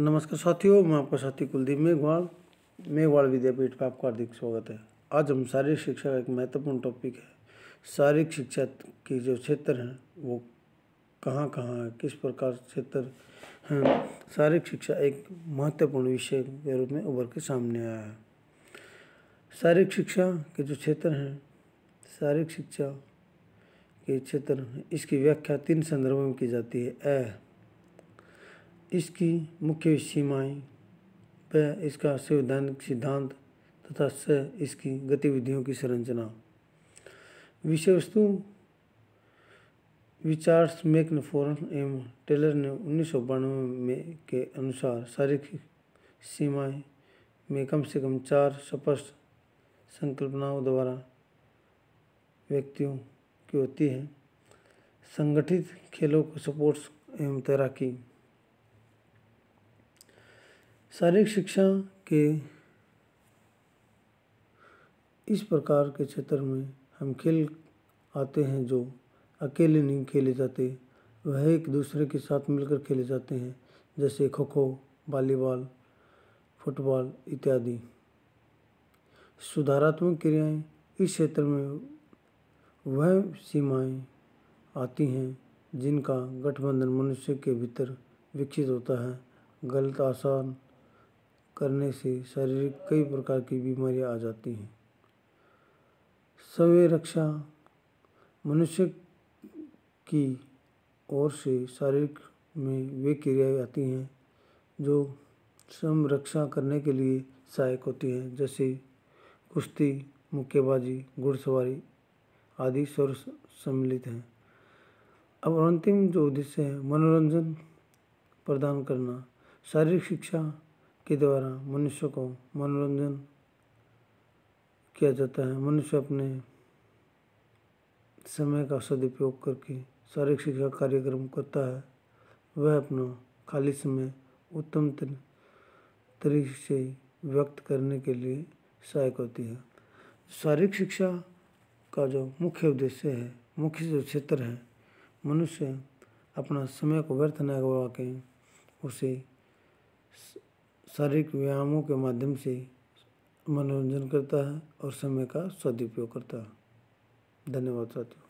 नमस्कार साथियों मैं आपका साथी कुलदीप मेघवाल मेघवाल विद्यापीठ में आपका हार्दिक स्वागत है आज हम शारीरिक शिक्षा का एक महत्वपूर्ण टॉपिक है शारीरिक शिक्षा के जो क्षेत्र हैं वो कहाँ कहाँ है किस प्रकार क्षेत्र हैं शारीरिक शिक्षा एक महत्वपूर्ण विषय के रूप में उभर के सामने आया है शारीरिक शिक्षा के जो क्षेत्र हैं शारीरिक शिक्षा के क्षेत्र इसकी व्याख्या तीन संदर्भों में की जाती है ए इसकी मुख्य सीमाएं व इसका संवैधानिक सिद्धांत तथा स इसकी गतिविधियों की संरचना विषय वस्तु विचार्स मेकन फोरन एवं टेलर ने उन्नीस सौ बानवे में के अनुसार शारीरिक सीमाएं में कम से कम चार स्पष्ट संकल्पनाओं द्वारा व्यक्तियों की होती है संगठित खेलों को सपोर्ट्स एवं तैराकी शारीरिक शिक्षा के इस प्रकार के क्षेत्र में हम खेल आते हैं जो अकेले नहीं खेले जाते वह एक दूसरे के साथ मिलकर खेले जाते हैं जैसे खो खो वॉलीबॉल फुटबॉल इत्यादि सुधारात्मक क्रियाएं इस क्षेत्र में वह सीमाएं आती हैं जिनका गठबंधन मनुष्य के भीतर विकसित होता है गलत आसान करने से शारीरिक कई प्रकार की बीमारियां आ जाती हैं सवय रक्षा मनुष्य की ओर से शारीरिक में वे क्रियाएं आती हैं जो स्वयं रक्षा करने के लिए सहायक होती हैं जैसे कुश्ती मुक्केबाजी घुड़सवारी आदि स्वर सम्मिलित हैं अब अंतिम जो उद्देश्य है मनोरंजन प्रदान करना शारीरिक शिक्षा के द्वारा मनुष्य को मनोरंजन किया जाता है मनुष्य अपने समय का सदुपयोग करके शारीरिक शिक्षा कार्यक्रम करता है वह अपना खाली समय उत्तम तरीके से व्यक्त करने के लिए सहायक होती है शारीरिक शिक्षा का जो मुख्य उद्देश्य है मुख्य जो क्षेत्र है मनुष्य अपना समय को व्यर्थ न गवा के उसे शारीरिक व्यायामों के माध्यम से मनोरंजन करता है और समय का सदुपयोग करता है धन्यवाद साथियों